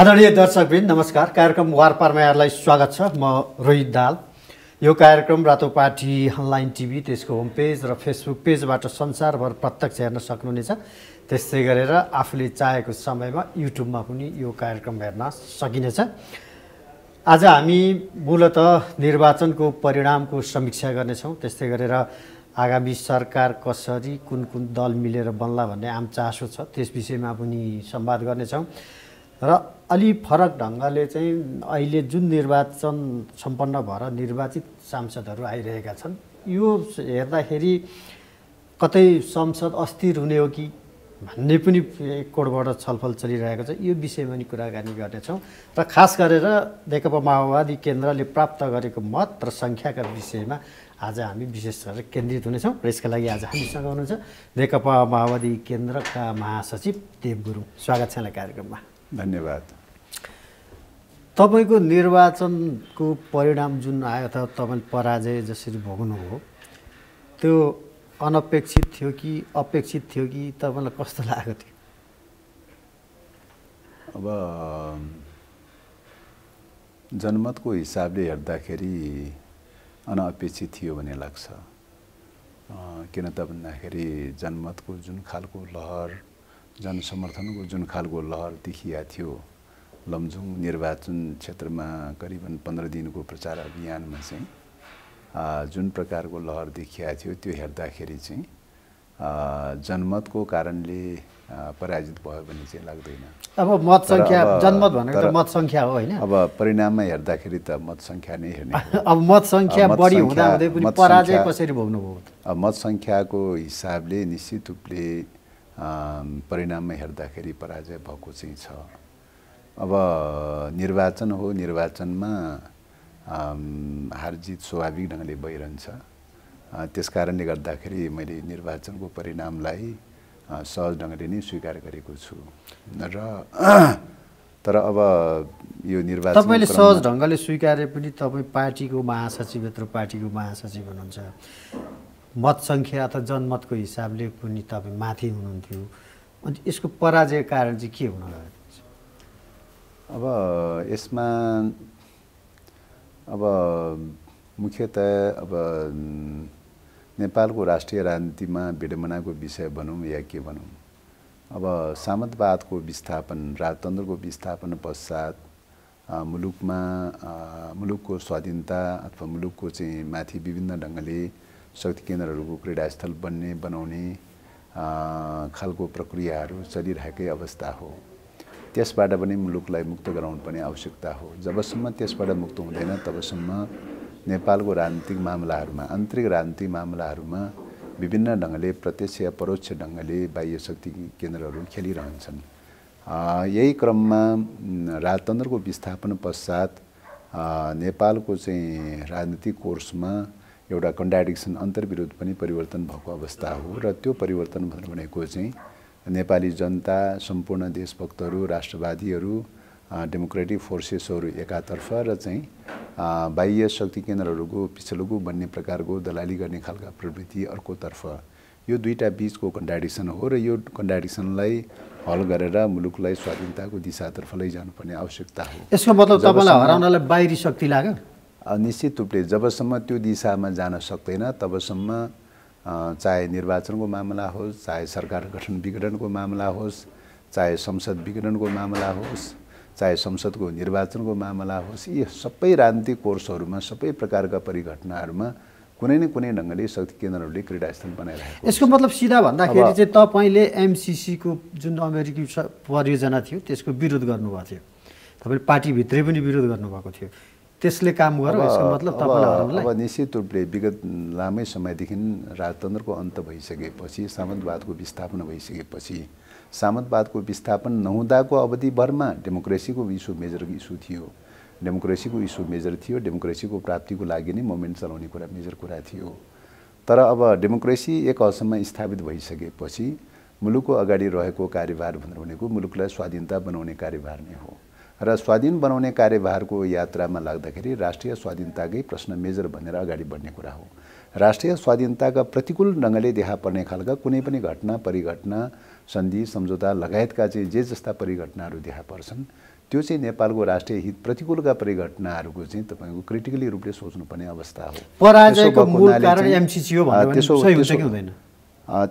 आदरणीय दर्शकबिन नमस्कार कार्यक्रम वारपारमा यहाँलाई स्वागत छ म रोहित दाल यो कार्यक्रम रातो पार्टी अनलाइन टिभी त्यसको होम पेज र फेसबुक पेजबाट संसारभर प्रत्यक्ष हेर्न सक्नुहुनेछ त्यस्तै गरेर आफूले चाहेको समयमा युट्युबमा पनि यो कार्यक्रम हेर्न सकिनेछ आज हामी मूलत निर्वाचनको परिणामको समीक्षा गर्नेछौँ त्यस्तै गरेर आगामी सरकार कसरी कुन कुन दल मिलेर बन्ला भन्ने आम चासो छ त्यस विषयमा पनि संवाद गर्नेछौँ र अलि फरक ढङ्गले चाहिँ अहिले जुन निर्वाचन सम्पन्न भएर निर्वाचित सांसदहरू आइरहेका छन् यो हेर्दाखेरि कतै संसद अस्थिर हुने हो कि भन्ने पनि कोडबाट छलफल चलिरहेको छ यो विषयमा नि कुराकानी गर्नेछौँ र खास गरेर नेकपा माओवादी केन्द्रले प्राप्त गरेको मत र सङ्ख्याका विषयमा आज हामी विशेष गरेर केन्द्रित हुनेछौँ र यसका लागि आज हामीसँग हुनुहुन्छ नेकपा माओवादी केन्द्रका महासचिव देव गुरुङ स्वागत छ कार्यक्रममा धन्यवाद तपाईँको निर्वाचनको परिणाम जुन आयो अथवा तपाईँले पराजय जसरी भोग्नुभयो त्यो अनपेक्षित थियो कि अपेक्षित थियो कि तपाईँलाई कस्तो लागेको थियो अब जनमतको हिसाबले हेर्दाखेरि अनअपेक्षित थियो भन्ने लाग्छ किन त भन्दाखेरि जनमतको जुन खालको लहर जनसमर्थनको जुन खालको लहर देखिया थियो लमजुङ निर्वाचन क्षेत्रमा करिबन पन्ध्र दिनको प्रचार अभियानमा चाहिँ जुन प्रकारको लहर देखिएको थियो त्यो हेर्दाखेरि चाहिँ जनमतको कारणले पराजित भयो भने चाहिँ लाग्दैन अब मत सङ्ख्या जनमत भनेको त मत सङ्ख्या हो होइन अब परिणाममा हेर्दाखेरि त मत सङ्ख्या नै हेर्ने अब मत सङ्ख्या बढी हुँदा हुँदै पनि पराजय कसरी भोग्नुभयो अब मत सङ्ख्याको हिसाबले निश्चित रूपले परिणाममा हेर्दाखेरि पराजय भएको चाहिँ छ अब निर्वाचन हो निर्वाचनमा हारजित स्वाभाविक ढङ्गले भइरहन्छ त्यस कारणले गर्दाखेरि मैले निर्वाचनको परिणामलाई सहज ढङ्गले नै स्वीकार गरेको छु र तर अब यो निर्वाचन तपाईँले सहज ढङ्गले स्वीकारे पनि तपाईँ पार्टीको महासचिव यत्रो पार्टीको महासचिव हुनुहुन्छ मत सङ्ख्या अथवा जनमतको हिसाबले पनि तपाईँ माथि हुनुहुन्थ्यो अनि यसको पराजय कारण चाहिँ के हुन अब यसमा अब मुख्यतया अब नेपालको राष्ट्रिय राजनीतिमा विडम्बनाको विषय भनौँ या के भनौँ अब सामन्तवादको विस्थापन राजतन्त्रको विस्थापन पश्चात मुलुकमा मुलुकको स्वाधीनता अथवा मुलुकको चाहिँ माथि विभिन्न ढङ्गले शक्ति केन्द्रहरूको क्रीडास्थल बन्ने बनाउने खालको प्रक्रियाहरू चलिरहेकै अवस्था हो त्यसबाट पनि मुलुकलाई मुक्त गराउनु पनि आवश्यकता हो जबसम्म त्यसबाट मुक्त हुँदैन तबसम्म नेपालको राजनीतिक मामलाहरूमा आन्तरिक राजनीतिक मामलाहरूमा विभिन्न ढङ्गले प्रत्यक्ष या परोक्ष ढङ्गले बाह्य शक्ति केन्द्रहरू खेलिरहन्छन् यही क्रममा राजतन्त्रको विस्थापन पश्चात नेपालको चाहिँ राजनीतिक कोर्समा एउटा कन्ट्राडिक्सन अन्तर्विरोध पनि परिवर्तन भएको अवस्था हो र त्यो परिवर्तन भनेको चाहिँ नेपाली जनता सम्पूर्ण देशभक्तहरू राष्ट्रवादीहरू डेमोक्रेटिक फोर्सेसहरू एकातर्फ र चाहिँ बाह्य शक्ति केन्द्रहरूको पिछलगु भन्ने प्रकारको दलाली गर्ने खालका प्रवृत्ति अर्कोतर्फ यो दुईवटा बिचको कन्ट्राडिक्सन हो र यो कन्ट्राडिक्सनलाई हल गरेर मुलुकलाई स्वाधीनताको दिशातर्फ लैजानुपर्ने आवश्यकता हो यसको मतलब तपाईँलाई हराउनलाई बाहिरी शक्ति लाग्यो निश्चित रूपले जबसम्म त्यो दिशामा जान सक्दैन तबसम्म चाहे निर्वाचनको मामला होस् चाहे सरकार गठन विघटनको मामला होस् चाहे संसद विघटनको मामला होस् चाहे संसदको निर्वाचनको मामला होस् यी सबै राजनीतिक कोर्सहरूमा सबै प्रकारका परिघटनाहरूमा कुनै न कुनै ढङ्गले शक्ति केन्द्रहरूले क्रीडास्थल बनाइरहेको यसको मतलब सिधा भन्दाखेरि चाहिँ तपाईँले एमसिसीको जुन अमेरिकी परियोजना थियो त्यसको विरोध गर्नुभएको थियो तपाईँले पार्टीभित्रै पनि विरोध गर्नुभएको थियो त्यसले काम गर्यो यसको मतलब तपाईँलाई अब निश्चित रूपले विगत लामै समयदेखि राजतन्त्रको अन्त भइसकेपछि सामन्तवादको विस्थापन भइसकेपछि सामन्तवादको विस्थापन नहुँदाको अवधिभरमा डेमोक्रेसीको इस्यु मेजर इस्यु थियो डेमोक्रेसीको इस्यु मेजर थियो डेमोक्रेसीको प्राप्तिको लागि नै मोमेन्ट चलाउने कुरा मेजर कुरा थियो तर अब डेमोक्रेसी एक हदसम्म स्थापित भइसकेपछि मुलुकको अगाडि रहेको कार्यभार भनेर भनेको मुलुकलाई स्वाधीनता बनाउने कार्यभार नै हो र स्वाधीन बनाउने कार्यभारको यात्रामा लाग्दाखेरि राष्ट्रिय स्वाधीनताकै प्रश्न मेजर भनेर अगाडि बढ्ने कुरा हो राष्ट्रिय स्वाधीनताका प्रतिकूल ढङ्गले देखा पर्ने खालका कुनै पनि घटना परिघटना सन्धि सम्झौता लगायतका चाहिँ जे जस्ता परिघटनाहरू देखा पर्छन् त्यो चाहिँ नेपालको राष्ट्रिय हित प्रतिकूलका परिघटनाहरूको चाहिँ तपाईँको क्रिटिकली रूपले सोच्नुपर्ने अवस्था हो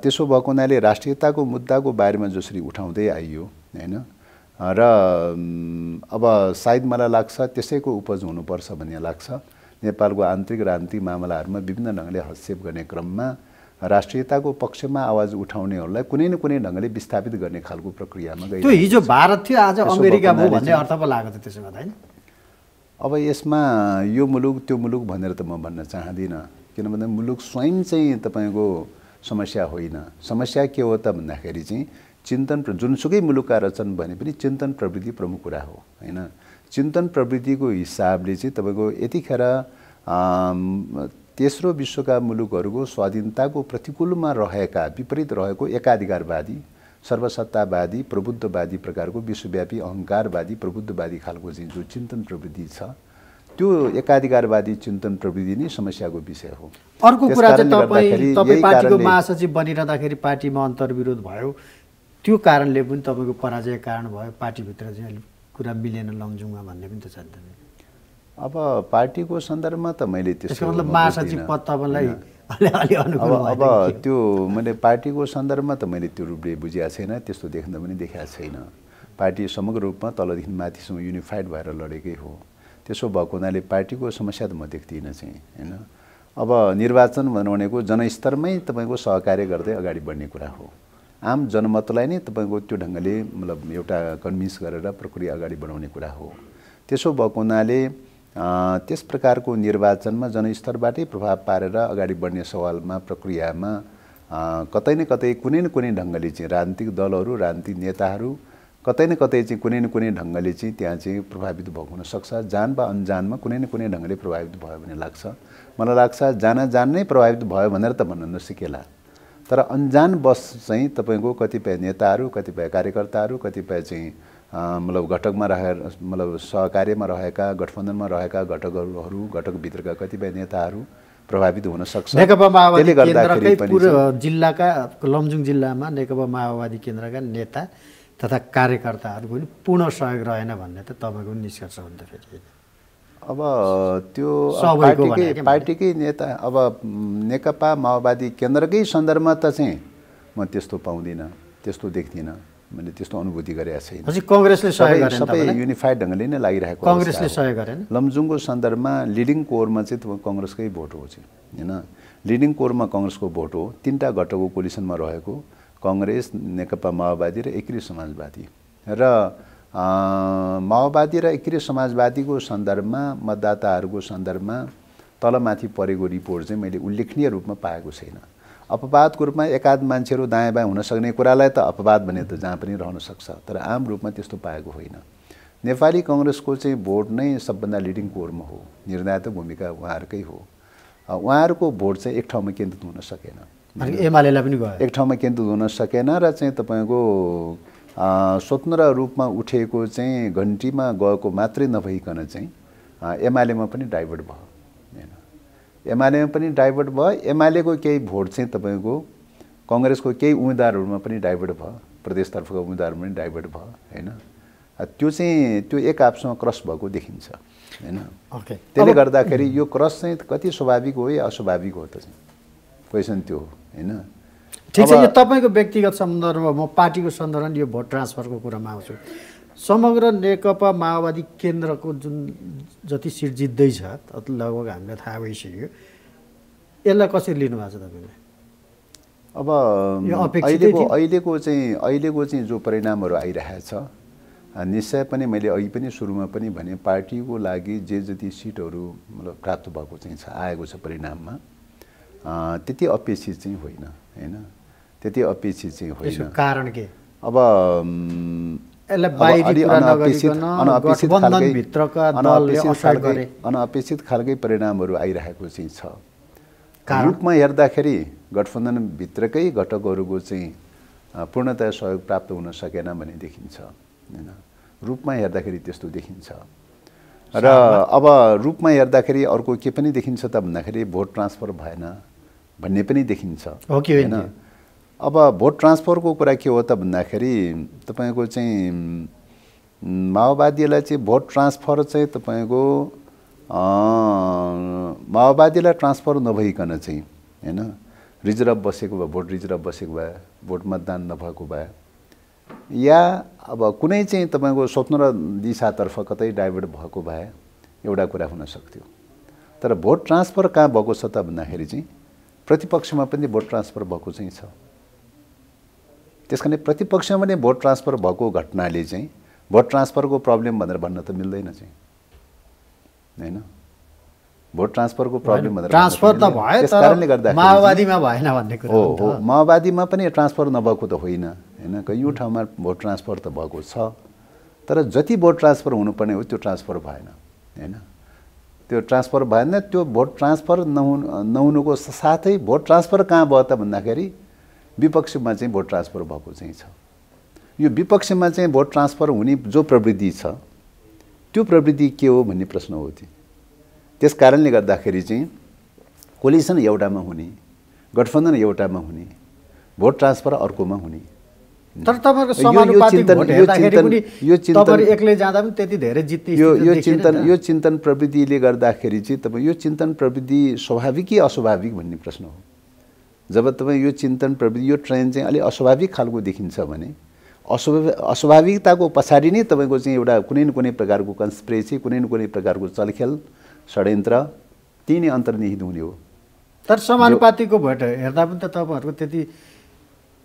त्यसो भएको हुनाले राष्ट्रियताको मुद्दाको बारेमा जसरी उठाउँदै आइयो होइन र अब सायद मलाई लाग्छ त्यसैको उपज हुनुपर्छ भन्ने लाग्छ नेपालको आन्तरिक र आन्तरिक मामलाहरूमा विभिन्न ढङ्गले हस्तक्षेप गर्ने क्रममा राष्ट्रियताको पक्षमा आवाज उठाउनेहरूलाई कुनै न कुनै ढङ्गले विस्थापित गर्ने खालको प्रक्रियामा गयो त्यो हिजो भारत थियो आज अमेरिका भन्ने अर्थ पो लाग्छ त्यसो अब यसमा यो मुलुक त्यो मुलुक भनेर त म भन्न चाहदिनँ किनभने मुलुक स्वयं चाहिँ तपाईँको समस्या होइन समस्या के हो त भन्दाखेरि चाहिँ चिन्तन जुनसुकै मुलुकका रचन भने पनि चिन्तन प्रवृत्ति प्रमुख कुरा हो होइन चिन्तन प्रवृत्तिको हिसाबले चाहिँ तपाईँको यतिखेर तेस्रो विश्वका मुलुकहरूको स्वाधीनताको प्रतिकूलमा रहेका विपरीत रहेको एकाधिकारवादी सर्वसत्तावादी प्रबुद्धवादी प्रकारको विश्वव्यापी अहङ्कारवादी प्रबुद्धवादी खालको चाहिँ जो चिन्तन प्रवृत्ति छ त्यो एकाधिकारवादी चिन्तन प्रवृत्ति नै समस्याको विषय हो अर्को कुरा चाहिँ तपाईँ पार्टीको महासचिव बनिरहँदाखेरि पार्टीमा अन्तर्विरोध भयो त्यो कारणले पनि तपाईँको पराजय कारण भयो पार्टीभित्र चाहिँ अलिक कुरा मिलेन लङजुङमा भन्ने पनि त छ नि अब पार्टीको सन्दर्भमा त मैले त्यसको मतलब महासचिव पद तपाईँलाई अब अब त्यो मैले पार्टीको सन्दर्भमा त मैले त्यो रूपले बुझिएको छैन त्यस्तो देख्न पनि देखाएको छैन पार्टी समग्र रूपमा तलदेखि माथिसम्म युनिफाइड भएर लडेकै हो त्यसो भएको हुनाले पार्टीको समस्या त म देख्दिनँ चाहिँ होइन अब निर्वाचन भनेको जनस्तरमै तपाईँको सहकार्य गर्दै अगाडि बढ्ने कुरा हो आम जनमतलाई नै तपाईँको त्यो ढङ्गले मतलब एउटा कन्भिन्स गरेर प्रक्रिया अगाडि बढाउने कुरा हो त्यसो भएको हुनाले त्यस प्रकारको निर्वाचनमा जनस्तरबाटै प्रभाव पारेर अगाडि बढ्ने सवालमा प्रक्रियामा कतै न कतै कुनै न कुनै ढङ्गले चाहिँ राजनीतिक दलहरू राजनीतिक नेताहरू कतै न कतै चाहिँ कुनै न कुनै ढङ्गले चाहिँ त्यहाँ चाहिँ प्रभावित भएको हुनसक्छ जान वा अनजानमा कुनै न कुनै ढङ्गले प्रभावित भयो भन्ने लाग्छ मलाई लाग्छ जान जान नै प्रभावित भयो भनेर त भन्न नसिकेला तर अन्जान बस चाहिँ तपाईँको कतिपय नेताहरू कतिपय कार्यकर्ताहरू कतिपय चाहिँ मतलब घटकमा रहे मतलब सहकार्यमा रहेका गठबन्धनमा रहेका घटकहरू घटकभित्रका कतिपय नेताहरू प्रभावित हुन सक्छ नेकपा माओवादी केन्द्रकै जिल्लाका लमजुङ जिल्लामा नेकपा माओवादी केन्द्रका नेता तथा कार्यकर्ताहरूको पनि पूर्ण सहयोग रहेन भन्ने त तपाईँको निष्कर्ष हुन्छ फेरि अब त्यो पार्टीकै पार्टीकै नेता अब नेकपा माओवादी केन्द्रकै सन्दर्भमा त चाहिँ म त्यस्तो पाउँदिनँ त्यस्तो देख्दिनँ मैले त्यस्तो अनुभूति गरेको छैन कङ्ग्रेसले सहयोग सबै युनिफाइड ढङ्गले नै लागिरहेको कङ्ग्रेसले सहयोग गरेन लमजुङको सन्दर्भमा लिडिङ कोरमा चाहिँ तपाईँ कङ्ग्रेसकै भोट हो चाहिँ होइन लिडिङ कोरमा कङ्ग्रेसको भोट हो तिनवटा घटकको कोलिसनमा रहेको कङ्ग्रेस नेकपा माओवादी र एकीकृत समाजवादी र माओवादी र एक्रिय समाजवादीको सन्दर्भमा मतदाताहरूको सन्दर्भमा तलमाथि परेको रिपोर्ट चाहिँ मैले उल्लेखनीय रूपमा पाएको छैन अपवादको रूपमा एकाध मान्छेहरू दायाँ बायाँ हुन सक्ने कुरालाई त अपवाद भने त जहाँ पनि रहन सक्छ तर आम रूपमा त्यस्तो पाएको होइन नेपाली कङ्ग्रेसको चाहिँ भोट नै सबभन्दा लिडिङ कोरमा हो निर्णायत भूमिका उहाँहरूकै हो उहाँहरूको भोट चाहिँ एक ठाउँमा केन्द्रित हुन सकेन एमालेलाई पनि एक ठाउँमा केन्द्रित हुन सकेन र चाहिँ तपाईँको स्वतन्त्र रूपमा उठेको चाहिँ घन्टीमा गएको मात्रै नभइकन चाहिँ एमालेमा पनि डाइभर्ट भयो होइन एमालेमा पनि डाइभर्ट भयो एमालेको केही भोट चाहिँ तपाईँको कङ्ग्रेसको केही उम्मेदवारहरूमा पनि डाइभर्ट भयो प्रदेशतर्फको उम्मेदवारमा पनि डाइभर्ट भयो होइन त्यो चाहिँ त्यो एक आपसमा क्रस भएको देखिन्छ होइन ओके त्यसले गर्दाखेरि यो क्रस चाहिँ कति स्वाभाविक हो या अस्वाभाविक हो त चाहिँ क्वेसन त्यो हो होइन ठिक छ यो तपाईँको व्यक्तिगत सन्दर्भ म पार्टीको सन्दर्भमा यो भोट ट्रान्सफरको कुरामा आउँछु समग्र नेकपा माओवादी केन्द्रको जुन जति सिट जित्दैछ लगभग हामीलाई थाहा भइसक्यो यसलाई कसरी लिनुभएको छ तपाईँले अब अहिलेको अहिलेको चाहिँ अहिलेको चाहिँ जो परिणामहरू आइरहेको छ निश्चय पनि मैले अघि पनि सुरुमा पनि भने पार्टीको लागि जे जति सिटहरू मतलब प्राप्त भएको चाहिँ छ आएको छ परिणाममा त्यति अपेक्षित चाहिँ होइन होइन त्यति अपेक्षित चाहिँ होइन कारण के अब अनअपेक्षित खालकै परिणामहरू आइरहेको चाहिँ छ रूपमा हेर्दाखेरि गठबन्धनभित्रकै घटकहरूको चाहिँ पूर्णतया सहयोग प्राप्त हुन सकेन भन्ने देखिन्छ होइन रूपमा हेर्दाखेरि त्यस्तो देखिन्छ र अब रूपमा हेर्दाखेरि अर्को के पनि देखिन्छ त भन्दाखेरि भोट ट्रान्सफर भएन भन्ने पनि देखिन्छ होइन अब भोट ट्रान्सफरको कुरा के हो त भन्दाखेरि तपाईँको चाहिँ माओवादीलाई चाहिँ भोट ट्रान्सफर चाहिँ तपाईँको माओवादीलाई ट्रान्सफर नभइकन चाहिँ होइन रिजर्भ बसेको भए भोट रिजर्भ बसेको भए भोट मतदान नभएको भए या अब कुनै चाहिँ तपाईँको स्वतन्त्र दिशातर्फ कतै डाइभर्ट भएको भए एउटा कुरा हुन सक्थ्यो तर भोट ट्रान्सफर कहाँ भएको छ त भन्दाखेरि चाहिँ प्रतिपक्षमा पनि भोट ट्रान्सफर भएको चाहिँ छ त्यस कारण प्रतिपक्षमा नै भोट ट्रान्सफर भएको घटनाले चाहिँ भोट ट्रान्सफरको प्रब्लम भनेर भन्न त मिल्दैन चाहिँ होइन भोट ट्रान्सफरको प्रब्लम भनेर ट्रान्सफर त भयो त्यस कारणले गर्दा माओवादीमा भएन भन्ने कुरा हो हो माओवादीमा पनि ट्रान्सफर नभएको त होइन होइन कैयौँ ठाउँमा भोट ट्रान्सफर त भएको छ तर जति भोट ट्रान्सफर हुनुपर्ने हो त्यो ट्रान्सफर भएन होइन त्यो ट्रान्सफर भएन त्यो भोट ट्रान्सफर नहुनु नहुनुको साथै भोट ट्रान्सफर कहाँ भयो त भन्दाखेरि विपक्षमा चाहिँ भोट ट्रान्सफर भएको चाहिँ छ यो विपक्षमा चाहिँ भोट ट्रान्सफर हुने जो प्रवृत्ति छ त्यो प्रवृत्ति के हो भन्ने प्रश्न हो त्यो त्यस कारणले गर्दाखेरि चाहिँ कोलिसन एउटामा हुने गठबन्धन एउटामा हुने भोट ट्रान्सफर अर्कोमा हुने तर यो चिन्तन यो चिन्तन प्रवृत्तिले गर्दाखेरि चाहिँ तपाईँ यो चिन्तन प्रवृत्ति स्वाभाविक कि अस्वाभाविक भन्ने प्रश्न हो जब तपाईँ यो चिन्तन प्रवृत्ति यो ट्रेन्ड चाहिँ अलिक अस्वाभाविक खालको देखिन्छ भने अस्वा अस्वाभाविकताको पछाडि नै तपाईँको चाहिँ एउटा कुनै न कुनै प्रकारको कन्सप्रेसी कुनै न कुनै प्रकारको चलखेल षड्यन्त्र त्यही नै अन्तर्निहित हुने हो तर समानुपातिको भोट हेर्दा पनि त तपाईँहरूको त्यति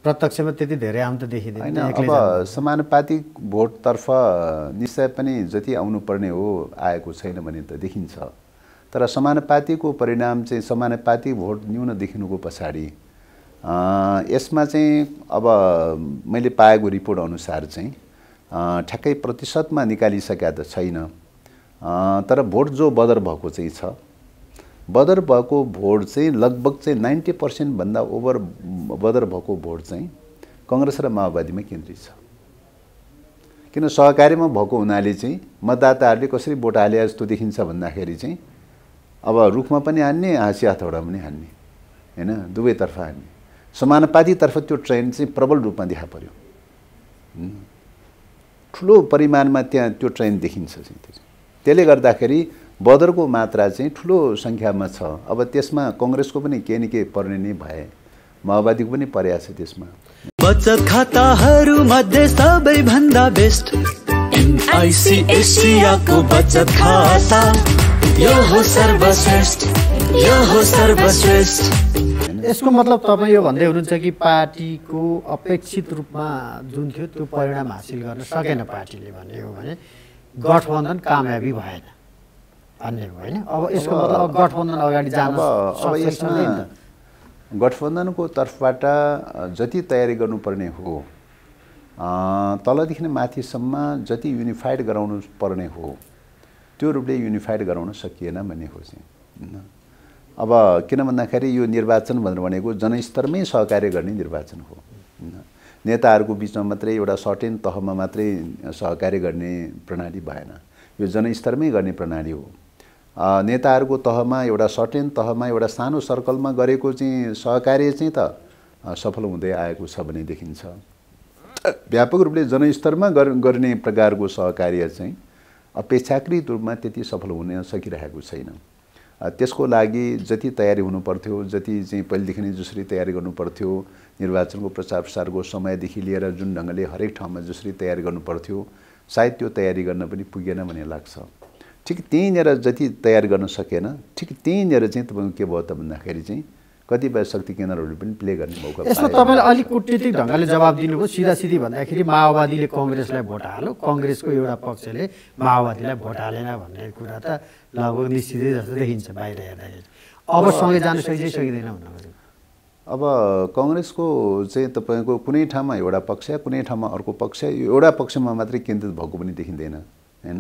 प्रत्यक्षमा त्यति धेरै आउनु त देखिँदैन होइन अब समानुपातिक भोटतर्फ निश्चय पनि जति आउनुपर्ने हो आएको छैन भने त देखिन्छ तर समानुपातिको परिणाम चाहिँ समानुपाति भोट न्यून देखिनुको पछाडि यसमा चाहिँ अब मैले पाएको रिपोर्ट अनुसार चाहिँ ठ्याक्कै प्रतिशतमा निकालिसकेका त छैन तर भोट जो बदर भएको चाहिँ छ बदर भएको भोट चाहिँ लगभग चाहिँ नाइन्टी पर्सेन्टभन्दा ओभर बदर भएको भोट चाहिँ कङ्ग्रेस र माओवादीमै केन्द्रित छ किन सहकारीमा भएको हुनाले चाहिँ मतदाताहरूले कसरी भोट हाले जस्तो देखिन्छ भन्दाखेरि चाहिँ अब रुखमा पनि हान्ने हाँसी हातवटा पनि हान्ने होइन दुवैतर्फ हान्ने समानुपातितर्फ त्यो ट्रेन्ड चाहिँ प्रबल रूपमा देखा पऱ्यो ठुलो परिमाणमा त्यहाँ त्यो ट्रेन्ड देखिन्छ चाहिँ त्यो त्यसले गर्दाखेरि बदरको मात्रा चाहिँ ठुलो सङ्ख्यामा छ अब त्यसमा कङ्ग्रेसको पनि केही न केही पर्ने नै भए माओवादीको पनि परेको छ त्यसमा बचत खाताहरू मध्ये सबैभन्दा बेस्ट बचत खाता यो हो सर्वश्रेष्ठ यो हो सर्वश्रेष्ठ यसको मतलब तपाईँ यो भन्दै हुनुहुन्छ कि पार्टीको अपेक्षित रूपमा जुन थियो त्यो परिणाम हासिल गर्न सकेन पार्टीले भन्ने हो भने गठबन्धन कामयाबी भएन भन्ने हो होइन अब यसको मतलब गठबन्धन अगाडि जान अब यसमा गठबन्धनको तर्फबाट जति तयारी गर्नुपर्ने हो तलदेखि माथिसम्म जति युनिफाइड गराउनु पर्ने हो त्यो रूपले युनिफाइड गराउन सकिएन भन्ने खोजेँ अब किन भन्दाखेरि यो निर्वाचन भनेर भनेको जनस्तरमै सहकार्य गर्ने निर्वाचन हो नेताहरूको बिचमा मात्रै एउटा सर्टेन तहमा मात्रै सहकार्य गर्ने प्रणाली भएन यो जनस्तरमै गर्ने प्रणाली हो नेताहरूको तहमा एउटा सर्टेन तहमा एउटा सानो सर्कलमा गरेको चाहिँ सहकार्य चाहिँ त सफल हुँदै आएको छ भने देखिन्छ व्यापक रूपले जनस्तरमा गर्ने प्रकारको सहकार्य चाहिँ अपेक्षाकृत रूपमा त्यति सफल हुन सकिरहेको छैन त्यसको लागि जति तयारी हुनुपर्थ्यो जति चाहिँ पहिलेदेखि नै जसरी तयारी गर्नुपर्थ्यो निर्वाचनको प्रचार प्रसारको समयदेखि लिएर जुन ढङ्गले हरेक ठाउँमा जसरी तयारी गर्नुपर्थ्यो सायद त्यो तयारी गर्न पनि पुगेन भन्ने लाग्छ ठिक त्यहीँनिर जति तयार गर्न सकेन ठिक त्यहीँनिर चाहिँ तपाईँको के भयो त भन्दाखेरि चाहिँ कतिपय शक्ति केन्द्रहरूले पनि प्ले गर्ने मौका यसमा तपाईँले अलिक कुटनीतिक ढङ्गले जवाब दिनुभयो सिधा सिधी भन्दाखेरि माओवादीले कङ्ग्रेसलाई भोट हाल्यो कङ्ग्रेसको एउटा पक्षले माओवादीलाई भोट हालेन भन्ने कुरा त लगभग निश्चितै जस्तो देखिन्छ बाहिर हेर्दाखेरि अब सँगै जानु सकिँदै सकिँदैन अब कङ्ग्रेसको चाहिँ तपाईँको कुनै ठाउँमा एउटा पक्ष कुनै ठाउँमा अर्को पक्ष एउटा पक्षमा मात्रै केन्द्रित भएको पनि देखिँदैन होइन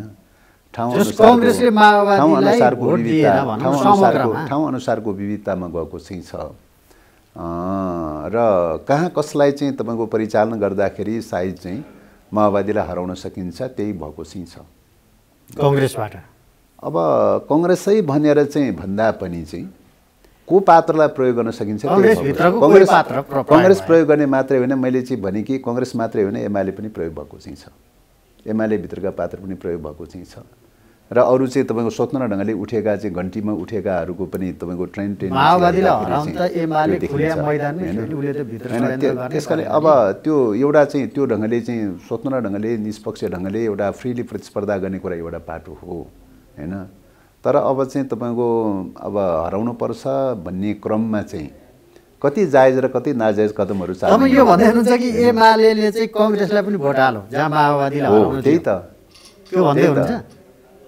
ठाउँ अनुसारको विविधतामा गएको चाहिँ छ र कहाँ कसलाई चाहिँ तपाईँको परिचालन गर्दाखेरि सायद चाहिँ माओवादीलाई हराउन सकिन्छ त्यही भएको चाहिँ छ कङ्ग्रेसबाट अब कङ्ग्रेसै भनेर चाहिँ भन्दा पनि चाहिँ को पात्रलाई प्रयोग गर्न सकिन्छ कङ्ग्रेस कङ्ग्रेस प्रयोग गर्ने मात्रै होइन मैले चाहिँ भने कि कङ्ग्रेस मात्रै होइन एमाले पनि प्रयोग भएको चाहिँ छ एमाले भित्रका पात्र पनि प्रयोग भएको चाहिँ छ र अरू चाहिँ तपाईँको स्वतन्त्र ढङ्गले उठेका चाहिँ घन्टीमा उठेकाहरूको पनि तपाईँको ट्रेन ट्रेन त्यस कारणले अब त्यो एउटा चाहिँ त्यो ढङ्गले चाहिँ स्वतन्त्र ढङ्गले निष्पक्ष ढङ्गले एउटा फ्रिली प्रतिस्पर्धा गर्ने कुरा एउटा बाटो हो होइन तर अब चाहिँ तपाईँको अब हराउनु पर्छ भन्ने क्रममा चाहिँ कति जायज र कति नाजायज कदमहरू तपाईँ यो भन्दै हुनुहुन्छ कि एमाले चाहिँ कङ्ग्रेसलाई पनि भोट हालो जहाँ माओवादीलाई त्यही त त्यो भन्दै हुनुहुन्छ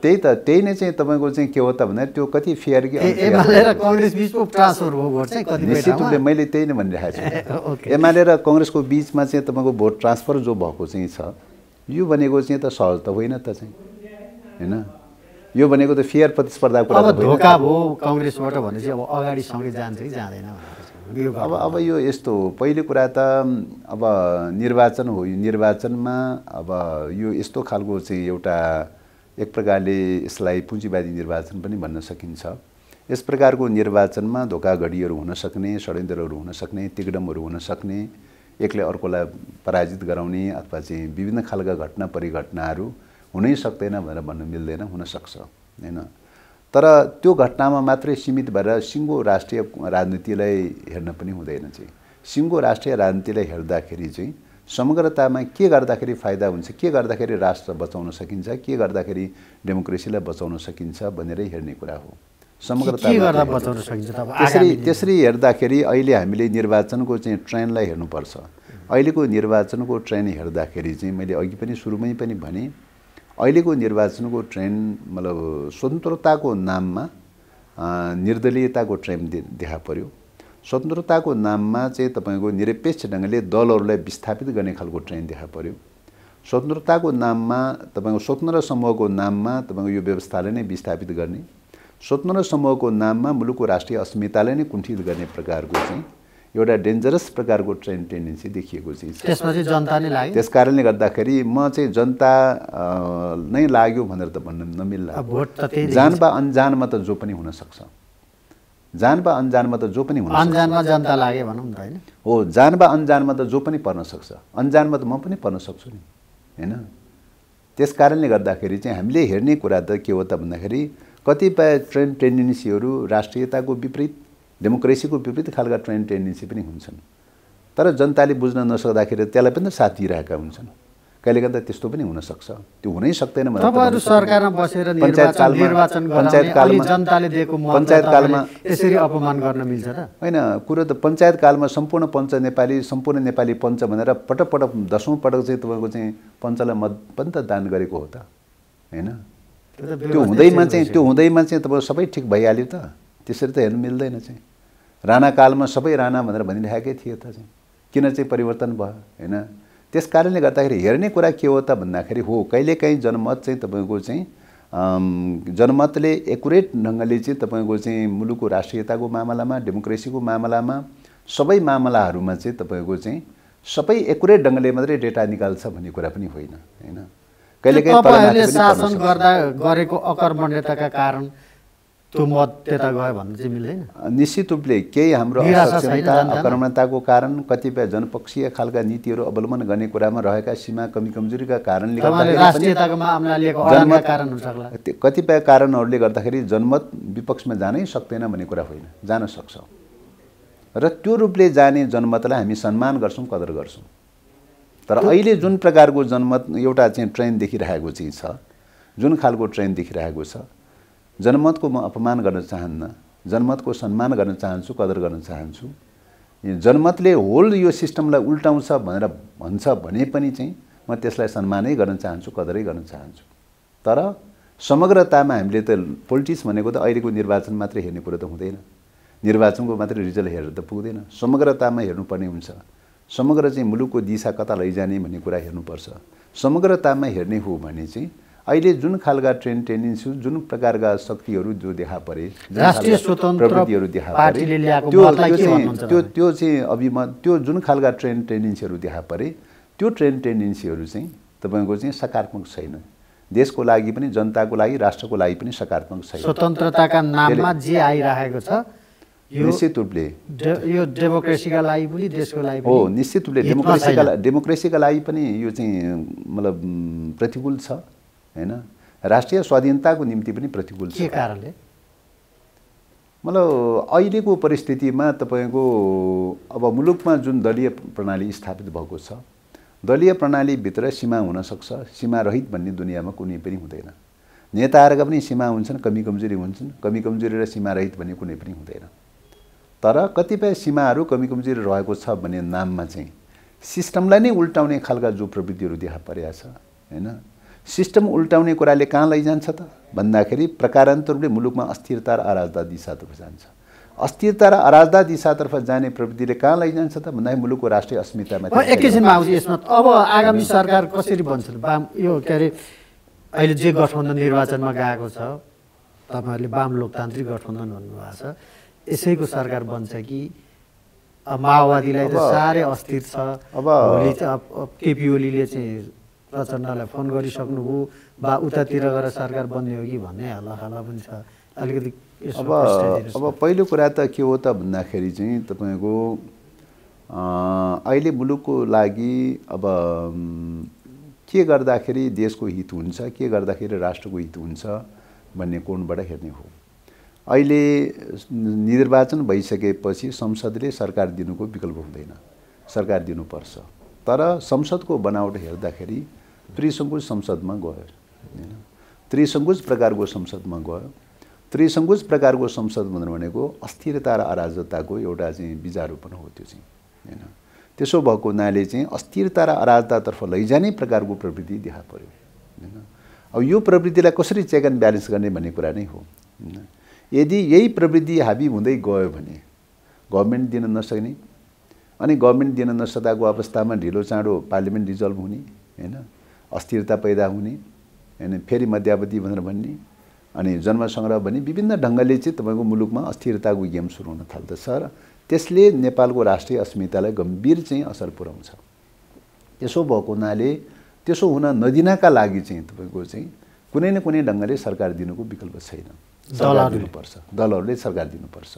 त्यही त त्यही नै चाहिँ तपाईँको चाहिँ के हो त भन्दा त्यो कति फेयर कि निश्चित रूपले मैले त्यही नै भनिरहेको छु एमाले र कङ्ग्रेसको बिचमा चाहिँ तपाईँको भोट ट्रान्सफर जो भएको चाहिँ छ यो भनेको चाहिँ त सहज त होइन त चाहिँ होइन यो भनेको त फेयर प्रतिस्पर्धा कुरा धोका भयो कङ्ग्रेसबाट भने अब अगाडि सँगै जान्छ कि जाँदैन अब अब यो यस्तो हो पहिलो कुरा त अब निर्वाचन हो यो निर्वाचनमा अब यो यस्तो खालको चाहिँ एउटा एक प्रकारले यसलाई पुँजीवादी निर्वाचन पनि भन्न सकिन्छ यस प्रकारको निर्वाचनमा धोकाघडीहरू हुन सक्ने षड्यन्त्रहरू हुनसक्ने तिगडमहरू हुनसक्ने एकले अर्कोलाई पराजित गराउने अथवा चाहिँ विभिन्न खालका घटना परिघटनाहरू हुनै सक्दैन भनेर भन्न मिल्दैन हुनसक्छ होइन तर त्यो घटनामा मात्रै सीमित भएर सिङ्गो राष्ट्रिय राजनीतिलाई हेर्न पनि हुँदैन चाहिँ सिङ्गो राष्ट्रिय राजनीतिलाई हेर्दाखेरि चाहिँ समग्रतामा के गर्दाखेरि फाइदा हुन्छ के गर्दाखेरि राष्ट्र बचाउन सकिन्छ के गर्दाखेरि डेमोक्रेसीलाई बचाउन सकिन्छ भनेरै हेर्ने कुरा हो समग्रता त्यसरी त्यसरी हेर्दाखेरि अहिले हामीले निर्वाचनको चाहिँ ट्रेन्डलाई हेर्नुपर्छ अहिलेको निर्वाचनको ट्रेन हेर्दाखेरि चाहिँ मैले अघि पनि सुरुमै पनि भने अहिलेको निर्वाचनको ट्रेन मतलब स्वतन्त्रताको नाममा निर्दलीयताको ट्रेन्ड देखा पर्यो स्वतन्त्रताको नाममा चाहिँ तपाईँको निरपेक्ष ढङ्गले दलहरूलाई विस्थापित गर्ने खालको ट्रेन देखा पर्यो स्वतन्त्रताको नाममा तपाईँको स्वतन्त्र समूहको नाममा तपाईँको यो व्यवस्थालाई नै विस्थापित गर्ने स्वतन्त्र समूहको नाममा मुलुकको राष्ट्रिय अस्मितालाई नै कुण्ठित गर्ने प्रकारको चाहिँ एउटा डेन्जरस प्रकारको ट्रेन टेन्डेन्सी देखिएको चाहिँ त्यस कारणले गर्दाखेरि म चाहिँ जनता नै लाग्यो भनेर त भन्न नमिल्ला जान वा अन्जानमा त जो पनि हुनसक्छ जान वा अन्जानमा त जो पनि अन्जानमा जनता लाग्यो भनौँ न होइन हो जान वा अन्जानमा त जो पनि पर्न सक्छ अन्जानमा त म पनि पर्न सक्छु नि होइन त्यस कारणले गर्दाखेरि चाहिँ हामीले हेर्ने कुरा त के हो त भन्दाखेरि कतिपय ट्रेन टेन्डेन्सीहरू राष्ट्रियताको विपरीत डेमोक्रेसीको विपरीत खालका ट्रेन टेन्डेन्सी पनि हुन्छन् तर जनताले बुझ्न नसक्दाखेरि त्यसलाई पनि त साथ दिइरहेका हुन्छन् कहिले त त्यस्तो पनि हुनसक्छ त्यो हुनै सक्दैन तपाईँहरू सरकारमा बसेर जनताले दिएको पञ्चायतकालमा यसरी अपमान गर्न मिल्छ त होइन कुरो त पञ्चायतकालमा सम्पूर्ण पञ्च नेपाली सम्पूर्ण नेपाली पञ्च भनेर पटक पटक दसौँ पटक चाहिँ तपाईँको चाहिँ पञ्चलाई मत पनि त दान गरेको हो त होइन त्यो हुँदैमा चाहिँ त्यो हुँदैमा चाहिँ तपाईँको सबै ठिक भइहाल्यो त त्यसरी त हेर्नु मिल्दैन चाहिँ राणाकालमा सबै राणा भनेर भनिरहेकै थियो त चाहिँ किन चाहिँ परिवर्तन भयो होइन त्यस कारणले गर्दाखेरि हेर्ने कुरा के हो त भन्दाखेरि हो कहिलेकाहीँ जनमत चाहिँ तपाईँको चाहिँ जनमतले एकुरेट ढङ्गले चाहिँ तपाईँको चाहिँ मुलुकको राष्ट्रियताको मामलामा डेमोक्रेसीको मामलामा सबै मामलाहरूमा चाहिँ तपाईँको चाहिँ सबै एकुरेट ढङ्गले मात्रै डेटा निकाल्छ भन्ने कुरा पनि होइन होइन कहिलेकाहीँ शासन गर्दा गरेको अकर्मण्यताका कारण त्यो मत त्यता भन्न चाहिँ मिल्दैन निश्चित रूपले केही हाम्रो असक्षमता आक्रमणताको कारण कतिपय जनपक्षीय खालका नीतिहरू अवलम्बन गर्ने कुरामा रहेका सीमा कमी कमजोरीका कारणले कतिपय कारणहरूले गर्दाखेरि जनमत विपक्षमा जानै सक्दैन भन्ने कुरा होइन जान सक्छ र त्यो रूपले जाने जनमतलाई हामी सम्मान गर्छौँ कदर गर्छौँ तर अहिले जुन प्रकारको जनमत एउटा चाहिँ ट्रेन देखिरहेको चाहिँ छ जुन खालको ट्रेन देखिरहेको छ जनमतको म अपमान गर्न चाहन्न जनमतको सम्मान गर्न चाहन्छु कदर गर्न चाहन्छु जनमतले होल यो सिस्टमलाई उल्टाउँछ भनेर भन्छ भने पनि चाहिँ म त्यसलाई सम्मानै गर्न चाहन्छु कदरै गर्न चाहन्छु तर समग्रतामा हामीले त पोलिटिक्स भनेको त अहिलेको निर्वाचन मात्रै हेर्ने कुरो त हुँदैन निर्वाचनको मात्रै रिजल्ट हेरेर त पुग्दैन समग्रतामा हेर्नुपर्ने हुन्छ समग्र चाहिँ मुलुकको दिशा कता लैजाने भन्ने कुरा हेर्नुपर्छ समग्रतामा हेर्ने हो भने चाहिँ अहिले जुन खालका ट्रेन टेन्डेन्सी जुन प्रकारका शक्तिहरू जो देखा परे राष्ट्रिय स्वतन्त्र प्रवृत्तिहरू देखा परे त्यो त्यो त्यो चाहिँ अभिमत त्यो जुन खालका ट्रेन टेन्डेन्सीहरू देखा परे त्यो ट्रेन टेन्डेन्सीहरू चाहिँ तपाईँको चाहिँ सकारात्मक छैन देशको लागि पनि जनताको लागि राष्ट्रको लागि पनि सकारात्मक छैन स्वतन्त्रताका नाममा जे आइरहेको छ निश्चित रूपले यो डेमोक्रेसीका लागि पनि देशको लागि हो निश्चित रूपले डेमोक्रेसीका डेमोक्रेसीका लागि पनि यो चाहिँ मतलब प्रतिकूल छ होइन राष्ट्रिय स्वाधीनताको निम्ति पनि प्रतिकूल के कारणले मतलब अहिलेको परिस्थितिमा तपाईँको अब मुलुकमा जुन दलीय प्रणाली स्थापित भएको छ दलीय प्रणालीभित्र सीमा हुनसक्छ सीमा रहित भन्ने दुनियाँमा कुनै पनि हुँदैन नेताहरूका पनि सीमा हुन्छन् कमी कमजोरी हुन्छन् कमी कमजोरी र सीमा रहित भन्ने कुनै पनि हुँदैन तर कतिपय सीमाहरू कमी कमजोरी रहेको छ भन्ने नाममा चाहिँ सिस्टमलाई नै उल्टाउने खालका जो प्रवृत्तिहरू देखा परेका छ होइन सिस्टम उल्टाउने कुराले कहाँ लैजान्छ त भन्दाखेरि प्रकारान्तर रूपले मुलुकमा अस्थिरता र अराजदा दिशातर्फ जान्छ अस्थिरता र अराजदा दिशातर्फ जाने प्रवृत्तिले कहाँ लैजान्छ त भन्दाखेरि मुलुकको राष्ट्रिय अस्मितामा एकैछिनमा आउँछ यसमा अब आगामी सरकार कसरी बन्छ यो के अरे अहिले जे गठबन्धन निर्वाचनमा गएको छ तपाईँहरूले वाम लोकतान्त्रिक गठबन्धन भन्नुभएको छ यसैको सरकार बन्छ कि माओवादीलाई त साह्रै अस्थिर छ अब केपी ओलीले चाहिँ प्रचण्डलाई फोन गरिसक्नुभयो वा उतातिर गएर सरकार बन्ने हो कि भन्ने हल्लाखल्ला पनि छ अलिकति अब अब पहिलो कुरा त के हो त भन्दाखेरि चाहिँ तपाईँको अहिले मुलुकको लागि अब के गर्दाखेरि देशको हित हुन्छ के गर्दाखेरि राष्ट्रको हित हुन्छ भन्ने कोणबाट हेर्ने हो अहिले निर्वाचन भइसकेपछि संसदले सरकार दिनुको विकल्प हुँदैन सरकार दिनुपर्छ तर संसदको बनावट हेर्दाखेरि त्रिसङ्कुच संसदमा गयो होइन त्रिसङ्कुच प्रकारको संसदमा गयो त्रिसङ्कुच प्रकारको संसद भनेर भनेको अस्थिरता र अराजकताको एउटा चाहिँ बिजारोपण हो त्यो चाहिँ होइन त्यसो भएको हुनाले चाहिँ अस्थिरता र अराजकतातर्फ लैजाने प्रकारको प्रवृत्ति देखा पऱ्यो होइन अब यो प्रवृत्तिलाई कसरी चेक एन्ड ब्यालेन्स गर्ने भन्ने कुरा नै हो यदि यही प्रवृत्ति हाबी हुँदै गयो भने गभर्मेन्ट दिन नसक्ने अनि गभर्मेन्ट दिन नसक्दाको अवस्थामा ढिलो चाँडो पार्लियामेन्ट रिजल्भ हुने होइन अस्थिरता पैदा हुने होइन फेरि मध्यावधि भनेर भन्ने अनि जन्मसङ्ग्रह भन्ने विभिन्न ढङ्गले चाहिँ तपाईँको मुलुकमा अस्थिरताको गेम सुरु हुन थाल्दछ र त्यसले नेपालको राष्ट्रिय अस्मितालाई गम्भीर चाहिँ असर पुर्याउँछ त्यसो भएको हुनाले त्यसो हुन नदिनका लागि चाहिँ तपाईँको चाहिँ कुनै न कुनै ढङ्गले सरकार दिनुको विकल्प छैन दलहरू दिनुपर्छ दलहरूले सरकार दिनुपर्छ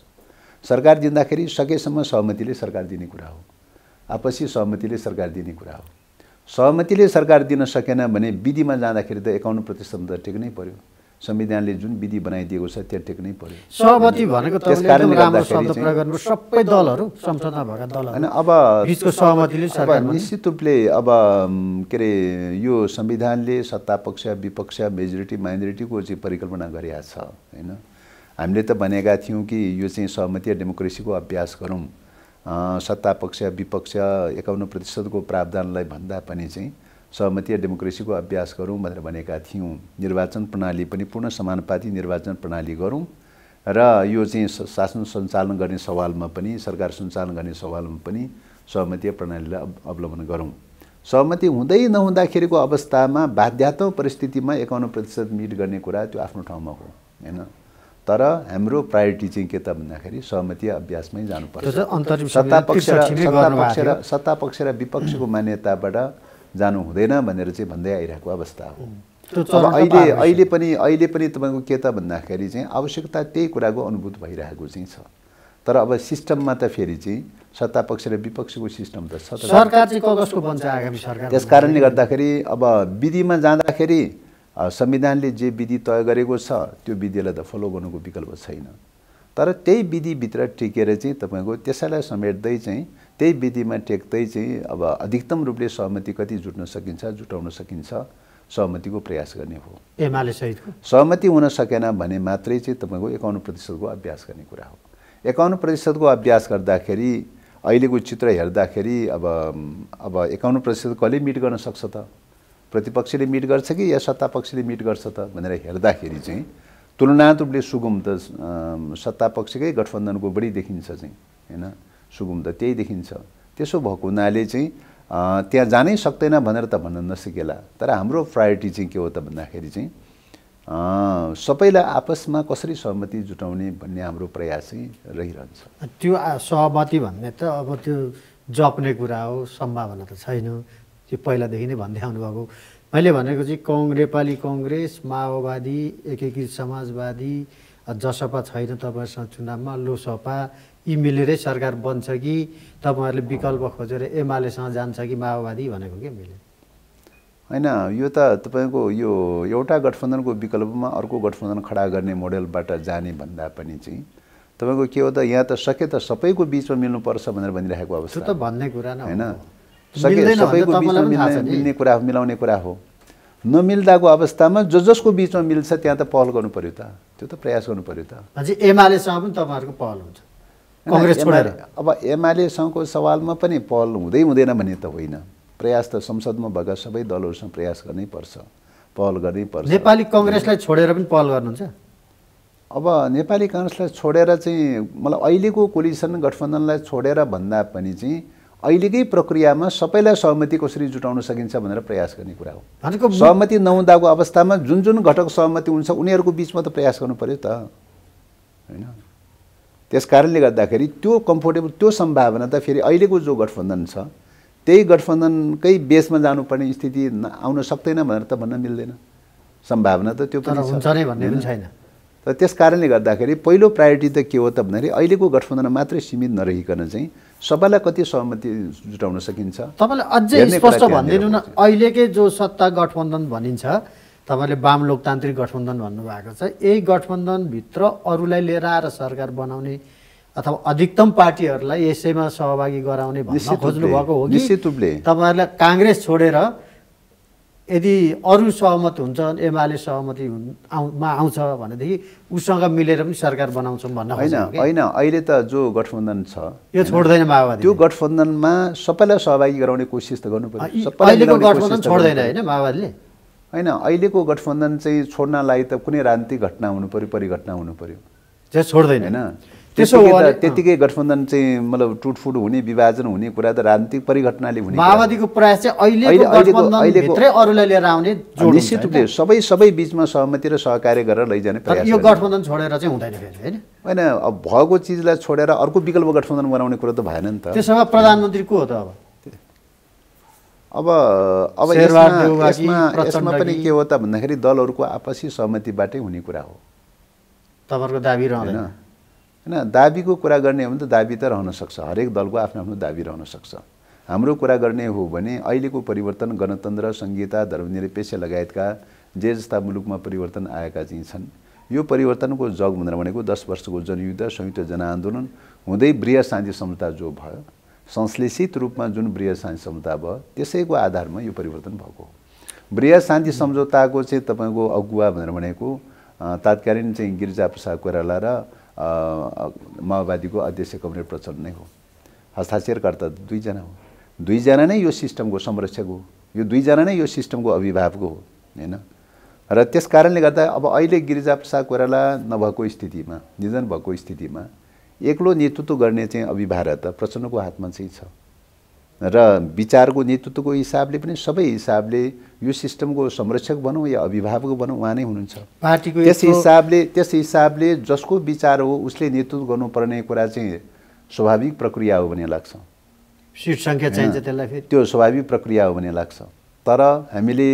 सरकार दिँदाखेरि सकेसम्म सहमतिले सरकार दिने कुरा हो आपसी सहमतिले सरकार दिने कुरा हो सहमतिले सरकार दिन सकेन भने विधिमा जाँदाखेरि त एकाउन्न प्रतिशत त टेक्नै पर्यो संविधानले जुन विधि बनाइदिएको छ त्यहाँ टेक्नै पर्यो सहमति भनेको सबै दलहरू संसदमा भएका दलहरू अब सहमतिले अब निश्चित रूपले अब के अरे यो संविधानले सत्ता सत्तापक्ष विपक्ष मेजोरिटी माइनोरिटीको चाहिँ परिकल्पना गरिरहेको छ होइन हामीले त भनेका थियौँ कि यो चाहिँ र डेमोक्रेसीको अभ्यास गरौँ सत्ता पक्ष विपक्ष एकाउन्न प्रतिशतको प्रावधानलाई भन्दा पनि चाहिँ र डेमोक्रेसीको अभ्यास गरौँ भनेर भनेका थियौँ निर्वाचन प्रणाली पनि पूर्ण समानुपाती निर्वाचन प्रणाली गरौँ र यो चाहिँ शासन सञ्चालन गर्ने सवालमा पनि सरकार सञ्चालन गर्ने सवालमा पनि सहमति प्रणालीलाई अवलम्बन गरौँ सहमति हुँदै नहुँदाखेरिको अवस्थामा बाध्यात्मक परिस्थितिमा एकाउन्न प्रतिशत मिट गर्ने कुरा त्यो आफ्नो ठाउँमा हो होइन तर हाम्रो प्रायोरिटी चाहिँ के त भन्दाखेरि सहमति अभ्यासमै जानुपर्छ सत्ता पक्ष र सत्ता पक्ष र सत्ता पक्ष र विपक्षको मान्यताबाट जानु हुँदैन भनेर चाहिँ भन्दै आइरहेको अवस्था हो अब अहिले अहिले पनि अहिले पनि तपाईँको के त भन्दाखेरि चाहिँ आवश्यकता त्यही कुराको अनुभूत भइरहेको चाहिँ छ तर अब सिस्टममा त फेरि चाहिँ सत्ता पक्ष र विपक्षको सिस्टम त छ त्यस कारणले गर्दाखेरि अब विधिमा जाँदाखेरि संविधानले जे विधि तय गरेको छ त्यो विधिलाई त फलो गर्नुको विकल्प छैन तर त्यही विधिभित्र टिकेर चाहिँ तपाईँको त्यसैलाई समेट्दै चाहिँ त्यही विधिमा टेक्दै चाहिँ अब अधिकतम रूपले सहमति कति जुट्न सकिन्छ जुटाउन सकिन्छ सहमतिको प्रयास गर्ने हो एमाले सहितको सहमति हुन सकेन भने मात्रै चाहिँ तपाईँको एकाउन्न प्रतिशतको अभ्यास गर्ने कुरा हो एकाउन्न प्रतिशतको अभ्यास गर्दाखेरि अहिलेको चित्र हेर्दाखेरि अब अब एकाउन्न प्रतिशत कसले मिट गर्न सक्छ त प्रतिपक्षले मिट गर्छ कि या सत्तापक्षले मिट गर्छ त भनेर हेर्दाखेरि चाहिँ तुलनात्मकले रूपले सुगम त सत्तापक्षकै गठबन्धनको बढी देखिन्छ चाहिँ होइन सुगम त त्यही देखिन्छ त्यसो भएको हुनाले चाहिँ त्यहाँ जानै सक्दैन भनेर त भन्न नसकेला तर हाम्रो प्रायोरिटी चाहिँ के हो त भन्दाखेरि चाहिँ सबैलाई आपसमा कसरी सहमति जुटाउने भन्ने हाम्रो प्रयास चाहिँ रहिरहन्छ त्यो सहमति भन्ने त अब त्यो जप्ने कुरा हो सम्भावना त छैन त्यो पहिलादेखि नै भन्दै आउनुभएको मैले भनेको चाहिँ कङ नेपाली कङ्ग्रेस माओवादी एकीकृत समाजवादी जसपा छैन तपाईँहरूसँग चुनावमा लोसपा यी मिलेरै सरकार बन्छ कि तपाईँहरूले विकल्प खोजेर एमालेसँग जान्छ कि माओवादी भनेको के मैले होइन यो त तपाईँको यो एउटा गठबन्धनको विकल्पमा अर्को गठबन्धन खडा गर्ने मोडेलबाट जाने भन्दा पनि चाहिँ तपाईँको के हो त यहाँ त सके त सबैको बिचमा मिल्नुपर्छ भनेर भनिराखेको अवस्था त भन्ने कुरा नै होइन सबैको बिचमा मिल्ने मिल्ने कुरा हो मिलाउने कुरा हो नमिल्दाको अवस्थामा जो जसको बिचमा मिल्छ त्यहाँ त पहल गर्नु पर्यो त त्यो त प्रयास गर्नु पर्यो त एमालेसँग पनि तपाईँहरूको पहल हुन्छ कङ्ग्रेस अब एमालेसँगको सवालमा पनि पहल हुँदै हुँदैन भन्ने त होइन प्रयास त संसदमा भएका सबै दलहरूसँग प्रयास गर्नै पर्छ पहल गर्नै पर्छ नेपाली कङ्ग्रेसलाई छोडेर पनि पहल गर्नुहुन्छ अब नेपाली काङ्ग्रेसलाई छोडेर चाहिँ मलाई अहिलेको कोलिसन गठबन्धनलाई छोडेर भन्दा पनि चाहिँ अहिलेकै प्रक्रियामा सबैलाई सहमति कसरी जुटाउन सकिन्छ भनेर प्रयास गर्ने कुरा हो भनेको सहमति नहुँदाको अवस्थामा जुन जुन घटक सहमति हुन्छ उनीहरूको बिचमा त प्रयास गर्नु पऱ्यो त होइन त्यस कारणले गर्दाखेरि त्यो कम्फोर्टेबल त्यो सम्भावना त फेरि अहिलेको जो गठबन्धन छ त्यही गठबन्धनकै बेसमा जानुपर्ने स्थिति आउन सक्दैन भनेर त भन्न मिल्दैन सम्भावना त त्यो पनि हुन्छ नै भन्ने छैन र त्यस कारणले गर्दाखेरि पहिलो प्रायोरिटी त के हो त भन्दाखेरि अहिलेको गठबन्धन मात्रै सीमित नरहिकन चाहिँ सबैलाई कति सहमति जुटाउन सकिन्छ तपाईँले अझै स्पष्ट भनिदिनु न अहिलेकै जो सत्ता गठबन्धन भनिन्छ तपाईँले वाम लोकतान्त्रिक गठबन्धन भन्नुभएको छ यही गठबन्धनभित्र अरूलाई लिएर आएर सरकार बनाउने अथवा अधिकतम पार्टीहरूलाई यसैमा सहभागी गराउने खोज्नु भएको हो निश्चित रूपले तपाईँहरूलाई काङ्ग्रेस छोडेर यदि अरू सहमत हुन्छन् एमाले सहमति मा आउँछ भनेदेखि उसँग मिलेर पनि सरकार बनाउँछौँ भन्न होइन होइन अहिले त जो गठबन्धन छ यो छोड्दैन माओवादी त्यो गठबन्धनमा सबैलाई सहभागी गराउने कोसिस त गर्नु पर्यो अहिलेको गठबन्धन छोड्दैन होइन माओवादीले होइन अहिलेको गठबन्धन चाहिँ छोड्नलाई त कुनै राजनीतिक घटना हुनु पऱ्यो परिघटना हुनु पऱ्यो छोड्दैन होइन त्यसो त्यतिकै गठबन्धन चाहिँ मतलब टुटफुट हुने विभाजन हुने कुरा त राजनीतिक परिघटनाले हुने माओवादीको प्रयास चाहिँ निश्चित रूपले सबै सबै बिचमा सहमति र सहकार्य गरेर लैजाने प्रयास यो गठबन्धन छोडेर चाहिँ हुँदैन होइन होइन अब भएको चिजलाई छोडेर अर्को विकल्प गठबन्धन बनाउने कुरो त भएन नि त भए प्रधानमन्त्री को हो त अब अब अब यसमा यसमा पनि के हो त भन्दाखेरि दलहरूको आपसी सहमतिबाटै हुने कुरा हो तपाईँहरूको दाबी रहँदैन होइन दाबीको कुरा गर्ने हो भने त दाबी त रहन सक्छ हरेक दलको आफ्नो आफ्नो दाबी रहन सक्छ हाम्रो कुरा गर्ने हो भने अहिलेको परिवर्तन गणतन्त्र संहिता धर्मनिरपेक्ष लगायतका जे जस्ता मुलुकमा परिवर्तन आएका चाहिँ छन् यो परिवर्तनको जग भनेर भनेको दस वर्षको जनयुद्ध संयुक्त जनआन्दोलन हुँदै बृह शान्ति सम्झौता जो भयो संश्लेषित रूपमा जुन वृह शान्ति सम्झौता भयो त्यसैको आधारमा यो परिवर्तन भएको हो वृह शान्ति सम्झौताको चाहिँ तपाईँको अगुवा भनेर भनेको तात्कालीन चाहिँ गिरिजाप्रसाद कोइराला र माओवादीको अध्यक्ष कमरेड प्रचण्ड नै हो हस्ताक्षरकर्ता दुईजना हो दुईजना नै यो सिस्टमको संरक्षक हो यो दुईजना नै यो सिस्टमको अभिभावक हो होइन र त्यस कारणले गर्दा अब अहिले प्रसाद कोइराला नभएको स्थितिमा निधन भएको स्थितिमा एक्लो नेतृत्व गर्ने चाहिँ अभिभावक प्रचण्डको हातमा चाहिँ छ र विचारको नेतृत्वको हिसाबले पनि सबै हिसाबले यो सिस्टमको संरक्षक भनौँ या अभिभावक भनौँ उहाँ नै हुनुहुन्छ पार्टीको त्यस हिसाबले त्यस हिसाबले जसको विचार हो उसले नेतृत्व गर्नुपर्ने कुरा चाहिँ स्वाभाविक प्रक्रिया हो भन्ने लाग्छ सिट सङ्ख्या चाहिन्छ त्यसलाई फेरि त्यो स्वाभाविक प्रक्रिया हो भन्ने लाग्छ तर हामीले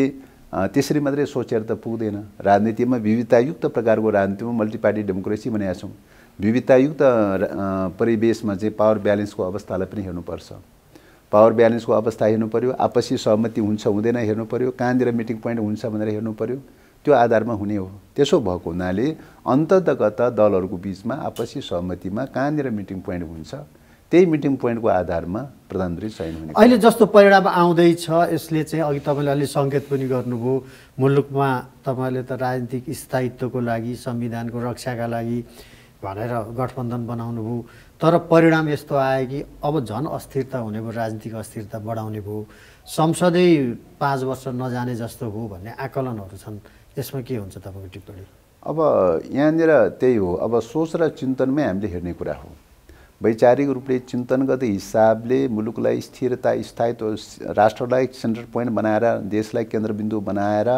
त्यसरी मात्रै सोचेर त पुग्दैन राजनीतिमा विविधतायुक्त प्रकारको राजनीतिमा मल्टिपार्टी डेमोक्रेसी भनेका छौँ विविधतायुक्त परिवेशमा चाहिँ पावर ब्यालेन्सको अवस्थालाई पनि हेर्नुपर्छ पावर ब्यालेन्सको अवस्था हेर्नु पऱ्यो आपसी सहमति हुन्छ हुँदैन हेर्नु पऱ्यो कहाँनिर मिटिङ पोइन्ट हुन्छ भनेर हेर्नु पऱ्यो त्यो आधारमा हुने हो त्यसो भएको हुनाले अन्ततगत दलहरूको बिचमा आपसी सहमतिमा कहाँनिर मिटिङ पोइन्ट हुन्छ त्यही मिटिङ पोइन्टको आधारमा प्रधानमन्त्री चयन हुने अहिले जस्तो परिणाम आउँदैछ यसले चाहिँ अघि तपाईँले अलिक सङ्केत पनि गर्नुभयो मुलुकमा तपाईँले त राजनीतिक स्थायित्वको लागि संविधानको रक्षाका लागि भनेर गठबन्धन बनाउनुभयो तर परिणाम यस्तो आयो कि अब झन् अस्थिरता हुने भयो राजनीतिक अस्थिरता बढाउने भयो संसदै पाँच वर्ष नजाने जस्तो हो भन्ने आकलनहरू छन् यसमा के हुन्छ तपाईँको टिप्पणी अब यहाँनिर त्यही हो अब सोच र चिन्तनमै हामीले हेर्ने कुरा हो वैचारिक रूपले चिन्तनगत हिसाबले मुलुकलाई स्थिरता स्थायित्व राष्ट्रलाई सेन्टर पोइन्ट बनाएर देशलाई केन्द्रबिन्दु बनाएर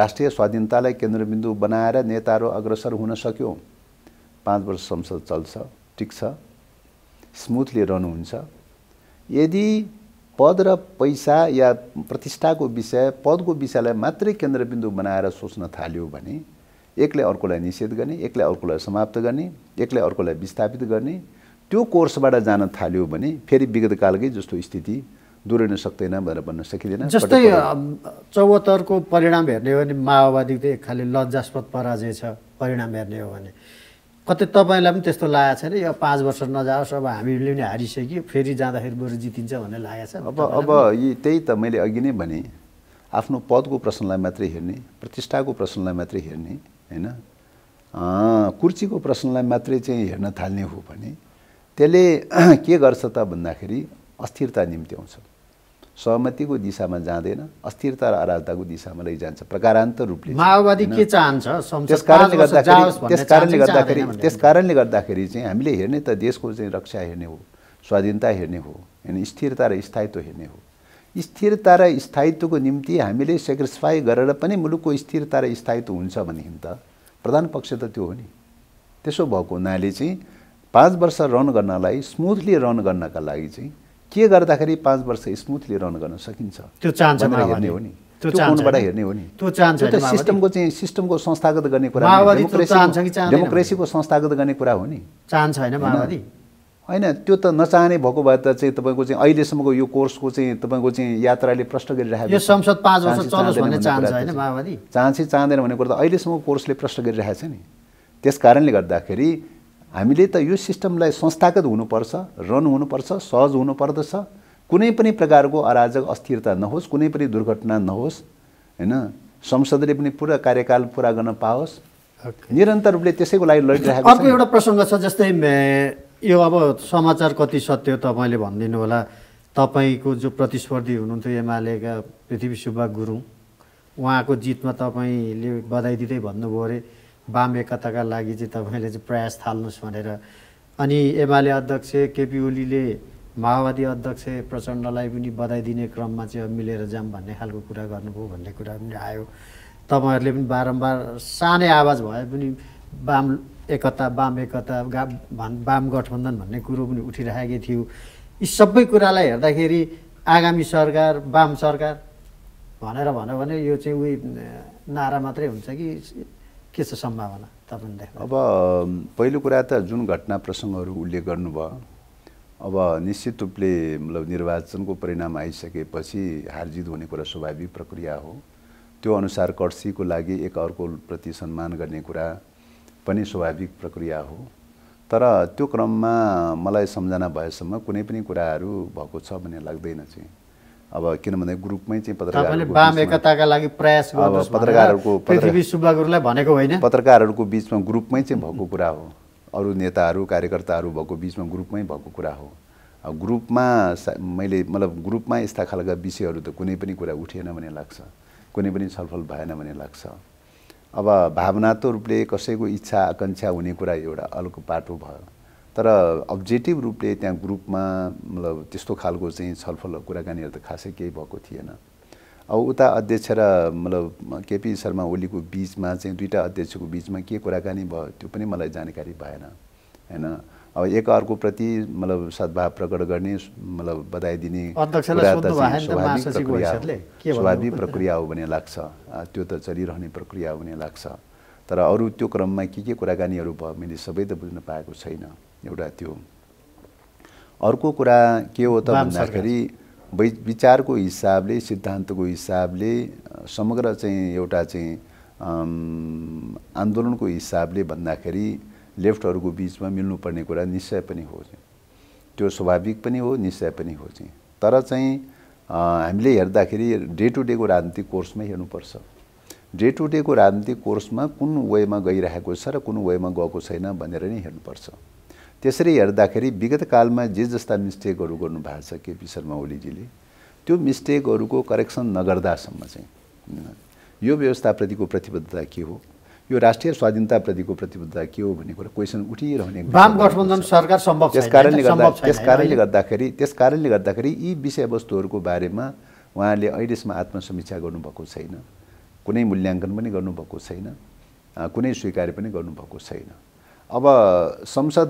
राष्ट्रिय स्वाधीनतालाई केन्द्रबिन्दु बनाएर नेताहरू अग्रसर हुन सक्यो पाँच वर्ष संसद चल्छ टिक्छ स्मुथली रहनुहुन्छ यदि पद र पैसा या प्रतिष्ठाको विषय पदको विषयलाई मात्रै केन्द्रबिन्दु बनाएर सोच्न थाल्यो भने एकले अर्कोलाई निषेध गर्ने एकले अर्कोलाई समाप्त गर्ने एकले अर्कोलाई विस्थापित गर्ने त्यो कोर्सबाट जान थाल्यो भने फेरि विगतकालकै जस्तो स्थिति दोहोऱ्याउन सक्दैन भनेर भन्न सकिँदैन जस्तै चौहत्तरको परिणाम हेर्ने हो भने माओवादी एक खालि लज्जास्पद पराजय छ परिणाम हेर्ने हो भने कतै तपाईँलाई पनि त्यस्तो लागेको छैन यो पाँच वर्ष नजाओस् अब हामीले पनि हारिसक्यो फेरि जाँदाखेरि बरु जितिन्छ भन्ने लागेको छ अब अब त्यही त मैले अघि नै भने आफ्नो पदको प्रश्नलाई मात्रै हेर्ने प्रतिष्ठाको प्रश्नलाई मात्रै हेर्ने होइन कुर्चीको प्रश्नलाई मात्रै चाहिँ हेर्न थाल्ने हो भने त्यसले के गर्छ त भन्दाखेरि अस्थिरता निम्ति आउँछ सहमतिको दिशामा जाँदैन अस्थिरता र अराजताको दिशामा लैजान्छ प्रकारान्तर रूपले माओवादी के चाहन्छ त्यस कारणले गर्दाखेरि त्यस कारणले गर्दाखेरि त्यस कारणले गर्दाखेरि चाहिँ हामीले हेर्ने त देशको चाहिँ रक्षा हेर्ने हो स्वाधीनता हेर्ने हो होइन स्थिरता र स्थायित्व हेर्ने हो स्थिरता र स्थायित्वको निम्ति हामीले सेक्रिफाई गरेर पनि मुलुकको स्थिरता र स्थायित्व हुन्छ भनेदेखि त प्रधान पक्ष त त्यो हो नि त्यसो भएको हुनाले चाहिँ पाँच वर्ष रन गर्नलाई स्मुथली रन गर्नका लागि चाहिँ के गर्दाखेरि पाँच वर्ष स्मुथली रन गर्न सकिन्छ त्यो चाहन्छ हेर्ने हो नि त्यो हेर्ने हो नि त्यो चाहन्छ त्यो सिस्टमको चाहिँ सिस्टमको संस्थागत गर्ने कुरा डेमोक्रेसीको संस्थागत गर्ने कुरा हो नि चाहन्छ होइन होइन त्यो त नचाहने भएको भए त चाहिँ तपाईँको चाहिँ अहिलेसम्मको यो कोर्सको चाहिँ तपाईँको चाहिँ यात्राले प्रश्न गरिरहेको यो संसद पाँच वर्ष चलोस् भन्ने चाहन्छ चाहन्छ चाहँदैन भन्ने कुरा त अहिलेसम्मको कोर्सले प्रश्न गरिरहेको छ नि त्यस कारणले गर्दाखेरि हामीले त यो सिस्टमलाई संस्थागत हुनुपर्छ रन हुनुपर्छ सहज हुनुपर्दछ कुनै पनि प्रकारको अराजक अस्थिरता नहोस् कुनै पनि दुर्घटना नहोस् होइन संसदले पनि पुरा कार्यकाल पुरा गर्न पाओस् निरन्तर रूपले त्यसैको लागि लडिरहेको अर्को एउटा प्रसङ्ग छ जस्तै यो अब समाचार कति सत्य तपाईँले भनिदिनु होला तपाईँको जो प्रतिस्पर्धी हुनुहुन्थ्यो एमालेका पृथ्वी सुब्बा गुरुङ उहाँको जितमा तपाईँले बधाई दिँदै भन्नुभयो अरे वाम एकताका लागि चाहिँ तपाईँले चाहिँ प्रयास थाल्नुहोस् भनेर अनि एमाले अध्यक्ष केपी ओलीले माओवादी अध्यक्ष प्रचण्डलाई पनि बधाई दिने क्रममा चाहिँ मिलेर जाऊँ भन्ने खालको कुरा गर्नुभयो भन्ने कुरा पनि आयो तपाईँहरूले पनि बारम्बार सानै आवाज भए पनि वाम एकता वाम एकता गा वाम गठबन्धन भन्ने कुरो पनि उठिरहेकै थियो यी सबै कुरालाई हेर्दाखेरि आगामी सरकार वाम सरकार भनेर भन्यो भने यो चाहिँ उही नारा मात्रै हुन्छ कि के छ सम्भावना तपाईँले अब पहिलो कुरा त जुन घटना प्रसङ्गहरू उल्लेख गर्नुभयो अब निश्चित रूपले मतलब निर्वाचनको परिणाम आइसकेपछि हारजित हुने कुरा स्वाभाविक प्रक्रिया हो त्यो अनुसार कर्सीको लागि एक अर्कोप्रति सम्मान गर्ने कुरा पनि स्वाभाविक प्रक्रिया हो तर त्यो क्रममा मलाई सम्झना भएसम्म कुनै पनि कुराहरू भएको छ भन्ने लाग्दैन चाहिँ अब किनभने ग्रुपमै चाहिँ एकताका लागि प्रयास पत्रकारहरूको पृथ्वी भनेको होइन पत्रकारहरूको बिचमा ग्रुपमै चाहिँ भएको कुरा हो अरू नेताहरू कार्यकर्ताहरू भएको बिचमा ग्रुपमै भएको कुरा हो ग्रुपमा मैले मतलब ग्रुपमा यस्ता खालका विषयहरू त कुनै पनि कुरा उठेन भने लाग्छ कुनै पनि छलफल भएन भने लाग्छ अब भावनात्मक रूपले कसैको इच्छा आकाङ्क्षा हुने कुरा एउटा अलग पाटो भयो तर अब्जेक्टिभ रूपले त्यहाँ ग्रुपमा मतलब त्यस्तो खालको चाहिँ छलफल कुराकानीहरू त खासै केही भएको थिएन अब उता अध्यक्ष र मतलब केपी शर्मा ओलीको बिचमा चाहिँ दुईवटा अध्यक्षको बिचमा के कुराकानी भयो त्यो पनि मलाई जानकारी भएन होइन अब एक अर्कोप्रति मतलब सद्भाव प्रकट गर्ने मतलब बधाई दिने स्वाभाविक प्रक्रिया हो भने लाग्छ त्यो त चलिरहने प्रक्रिया हो भने लाग्छ तर अरू त्यो क्रममा के के कुराकानीहरू भयो मैले सबै त बुझ्न पाएको छैन एउटा त्यो अर्को कुरा के हो त भन्दाखेरि वै विचारको हिसाबले सिद्धान्तको हिसाबले समग्र चाहिँ एउटा चाहिँ आन्दोलनको हिसाबले भन्दाखेरि लेफ्टहरूको बिचमा मिल्नुपर्ने कुरा निश्चय पनि हो चाहिँ त्यो स्वाभाविक पनि हो निश्चय पनि हो चाहिँ तर चाहिँ हामीले हेर्दाखेरि डे टु डेको राजनीतिक कोर्समै हेर्नुपर्छ डे टु डेको राजनीतिक कोर्समा कुन वेमा गइरहेको छ र कुन वेमा गएको छैन भनेर नै हेर्नुपर्छ त्यसरी हेर्दाखेरि विगतकालमा जे जस्ता मिस्टेकहरू गर्नुभएको छ केपी शर्मा ओलीजीले त्यो मिस्टेकहरूको करेक्सन नगर्दासम्म चाहिँ यो व्यवस्थाप्रतिको प्रतिबद्धता के हो यो राष्ट्रिय स्वाधीनताप्रतिको प्रतिबद्धता के हो भन्ने कुरा क्वेसन उठिरहने गठबन्धन सरकार सम्भव त्यस कारणले गर्दा त्यस कारणले गर्दाखेरि त्यस कारणले गर्दाखेरि यी विषयवस्तुहरूको बारेमा उहाँले अहिलेसम्म आत्मसमीक्षा गर्नुभएको छैन कुनै मूल्याङ्कन पनि गर्नुभएको छैन कुनै स्वीकार पनि गर्नुभएको छैन अब संसद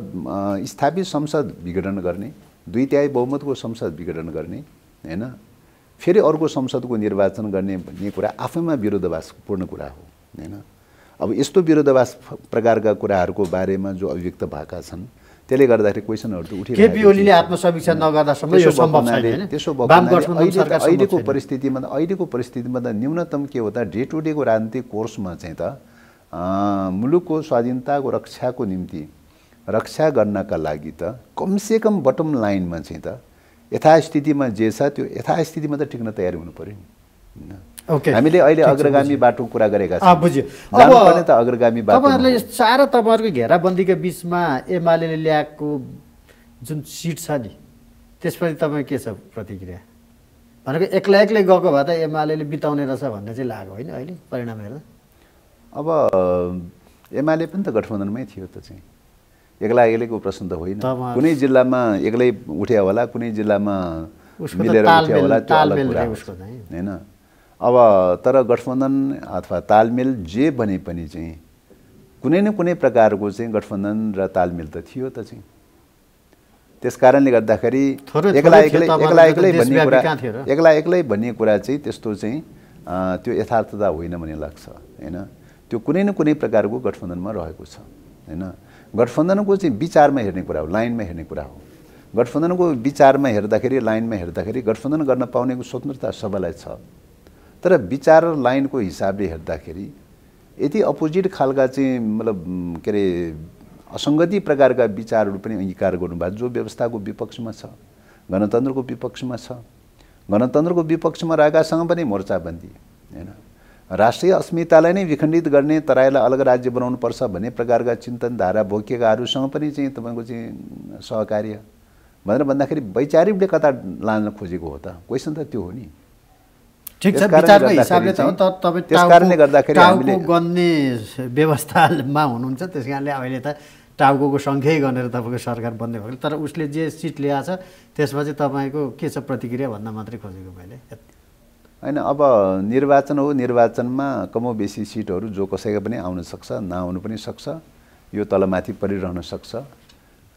स्थापित संसद विघटन गर्ने दुई तिहाई बहुमतको संसद विघटन गर्ने होइन फेरि अर्को संसदको निर्वाचन गर्ने भन्ने कुरा आफैमा विरोधाभासपूर्ण कुरा हो होइन अब यस्तो विरोधाभास प्रकारका कुराहरूको बारेमा जो अभिव्यक्त भएका छन् त्यसले गर्दाखेरि क्वेसनहरू त उठिरहेको केपी ओलीले आत्मसमीक्षा नगर्दासम्म त्यसो भएको अहिलेको परिस्थितिमा त अहिलेको परिस्थितिमा त न्यूनतम के हो त डे टु डेको राजनीतिक कोर्समा चाहिँ त मुलुकको स्वाधीनताको रक्षाको निम्ति रक्षा गर्नका लागि त कमसेकम बटम लाइनमा चाहिँ त यथास्थितिमा जे छ त्यो यथास्थितिमा त टिक्न तयारी हुनु पऱ्यो नि होइन हामीले अहिले अग्रगामी बाटो कुरा गरेका छौँ बुझ्यो अब अग्रगामी तपाईँहरूले चार तपाईँहरूको घेराबन्दीको बिचमा एमाले ल्याएको जुन सिट छ नि त्यसपछि तपाईँ के छ प्रतिक्रिया भनेको एक्लै एक्लै गएको भए त एमाले बिताउने रहेछ भन्ने चाहिँ लाग्यो होइन अहिले परिणाम हेर्दा अब एमाले पनि त गठबन्धनमै थियो त चाहिँ एक्ला एक्लैको प्रश्न त होइन कुनै जिल्लामा एक्लै उठ्यो होला कुनै जिल्लामा मिलेर उठ्यो होला त्यो होइन अब तर गठबन्धन अथवा तालमेल जे भने पनि चाहिँ कुनै न कुनै प्रकारको चाहिँ गठबन्धन र तालमेल त थियो त चाहिँ त्यस कारणले गर्दाखेरि एक्लै एक्लै एक्लै भन्ने कुरा एक्लै एक्लै भन्ने कुरा चाहिँ त्यस्तो चाहिँ त्यो यथार्थता होइन भन्ने लाग्छ होइन त्यो कुनै न कुनै प्रकारको गठबन्धनमा रहेको छ होइन गठबन्धनको चाहिँ विचारमा हेर्ने कुरा हो लाइनमा हेर्ने कुरा हो गठबन्धनको विचारमा हेर्दाखेरि लाइनमा हेर्दाखेरि गठबन्धन गर्न पाउनेको स्वतन्त्रता सबैलाई छ तर विचार लाइनको हिसाबले हेर्दाखेरि यति अपोजिट खालका चाहिँ मतलब के अरे असङ्गति प्रकारका विचारहरू पनि अङ्गीकार गर्नुभएको जो व्यवस्थाको विपक्षमा छ गणतन्त्रको विपक्षमा छ गणतन्त्रको विपक्षमा रहेकासँग पनि मोर्चाबन्दी होइन राष्ट्रिय अस्मितालाई नै विखण्डित गर्ने तराईलाई अलग राज्य बनाउनुपर्छ भन्ने प्रकारका चिन्तन धारा भोकिएकाहरूसँग पनि चाहिँ तपाईँको चाहिँ सहकार्य भनेर भन्दाखेरि वैचारिकले कता लान खोजेको हो त क्वेसन त त्यो हो नि ठिक छ विचारको हिसाबले त हो तर तपाईँ त्यसकारणले गर्दाखेरि व्यवस्थामा हुनुहुन्छ त्यस कारणले अहिले त टाउको सङ्ख्यै गरेर तपाईँको सरकार बन्ने भएको तर उसले जे सिट ल्याएको छ त्यसपछि तपाईँको के छ प्रतिक्रिया भन्न मात्रै खोजेको मैले होइन अब निर्वाचन हो निर्वाचनमा कमो बेसी सिटहरू जो कसैको पनि आउन सक्छ नआउनु पनि सक्छ यो तलमाथि परिरहन सक्छ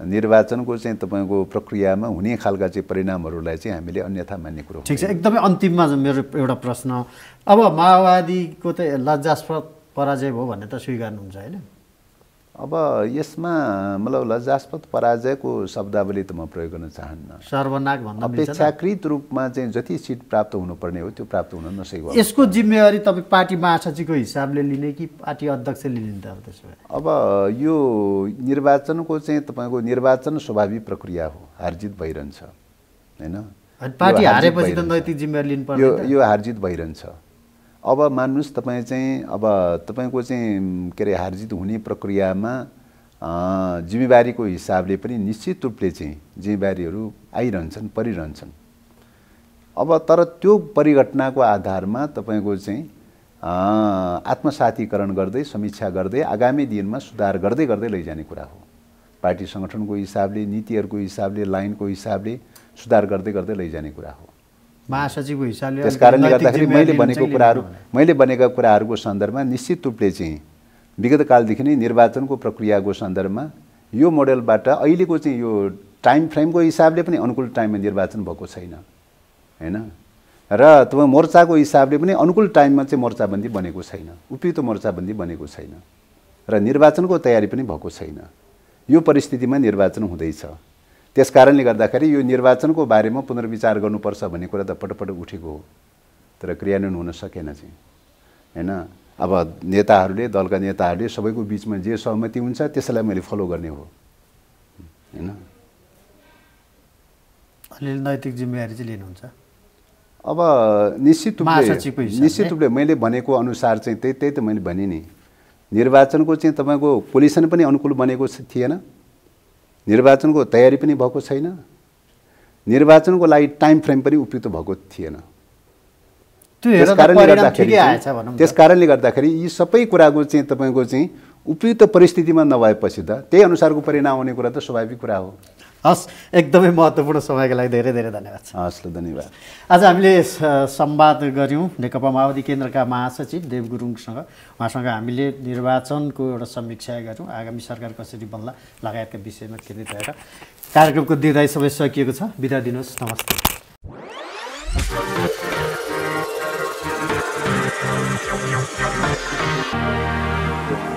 निर्वाचनको चाहिँ तपाईँको प्रक्रियामा हुने खालका चाहिँ परिणामहरूलाई चाहिँ हामीले अन्यथा मान्ने कुरो ठिक छ एकदमै अन्तिममा मेरो एउटा प्रश्न अब माओवादीको त लज्जास्पद पराजय भयो भन्ने त स्वीकार्नुहुन्छ होइन अब यसमा मतलब लजास्पद पराजयको शब्दावली त म प्रयोग गर्न चाहन्न सर्वनाक भन्दा अपेक्षाकृत रूपमा चाहिँ जति सिट प्राप्त हुनुपर्ने हो त्यो प्राप्त हुन नसकेको यसको जिम्मेवारी तपाईँ पार्टी महासचिवको हिसाबले लिने कि पार्टी अध्यक्षले लिने त अब अब यो निर्वाचनको चाहिँ तपाईँको निर्वाचन स्वाभाविक प्रक्रिया हो हारजित भइरहन्छ होइन पार्टी हारेपछि त नैतिक जिम्मेवारी लिनु पर्यो यो हारजित भइरहन्छ अब मान्नुहोस् तपाईँ चाहिँ अब तपाईँको चाहिँ के अरे हारजित हुने प्रक्रियामा जिम्मेवारीको हिसाबले पनि निश्चित रूपले चाहिँ जिम्मेवारीहरू आइरहन्छन् परिरहन्छन् अब तर त्यो परिघटनाको आधारमा तपाईँको चाहिँ आत्मसाथीकरण गर्दै समीक्षा गर्दै आगामी दिनमा सुधार गर्दै गर्दै लैजाने कुरा हो पार्टी सङ्गठनको हिसाबले नीतिहरूको हिसाबले लाइनको हिसाबले सुधार गर्दै गर्दै लैजाने कुरा हो महासचिवको हिसाबले त्यस कारणले गर्दाखेरि मैले भनेको कुराहरू मैले भनेका कुराहरूको सन्दर्भमा निश्चित रूपले चाहिँ विगत कालदेखि नै निर्वाचनको प्रक्रियाको सन्दर्भमा यो मोडलबाट अहिलेको चाहिँ यो टाइम फ्रेमको हिसाबले पनि अनुकूल टाइममा निर्वाचन भएको छैन होइन र तपाईँ मोर्चाको हिसाबले पनि अनुकूल टाइममा चाहिँ मोर्चाबन्दी बनेको छैन उपयुक्त मोर्चाबन्दी बनेको छैन र निर्वाचनको तयारी पनि भएको छैन यो परिस्थितिमा निर्वाचन हुँदैछ त्यस कारणले गर्दाखेरि यो निर्वाचनको बारेमा पुनर्विचार गर्नुपर्छ भन्ने कुरा त पटपट उठेको हो तर क्रियान्वयन हुन सकेन चाहिँ होइन अब नेताहरूले दलका नेताहरूले सबैको बिचमा जे सहमति हुन्छ त्यसलाई मैले फलो गर्ने हो होइन अलिअलि नैतिक जिम्मेवारी चाहिँ लिनुहुन्छ अब निश्चित रूपले निश्चित रूपले मैले भनेको अनुसार चाहिँ त्यही त्यही त मैले भने नि निर्वाचनको चाहिँ तपाईँको पोलिसन पनि अनुकूल बनेको थिएन निर्वाचनको तयारी पनि भएको छैन निर्वाचनको लागि टाइम फ्रेम पनि उपयुक्त भएको थिएन त्यस कारणले गर्दाखेरि यी सबै कुराको चाहिँ तपाईँको चाहिँ उपयुक्त परिस्थितिमा नभएपछि त त्यही अनुसारको परिणाम आउने कुरा त स्वाभाविक कुरा हो हस् एकदमै महत्त्वपूर्ण समयको लागि धेरै धेरै धन्यवाद छ हस् धन्यवाद आज हामीले संवाद गऱ्यौँ नेकपा माओवादी केन्द्रका महासचिव देव गुरुङसँग उहाँसँग हामीले निर्वाचनको एउटा समीक्षा गऱ्यौँ आगामी सरकार कसरी बन्ला लगायतका विषयमा केन्द्रित रहेर कार्यक्रमको दिदाई सबै सकिएको छ बिदा दिनुहोस् नमस्ते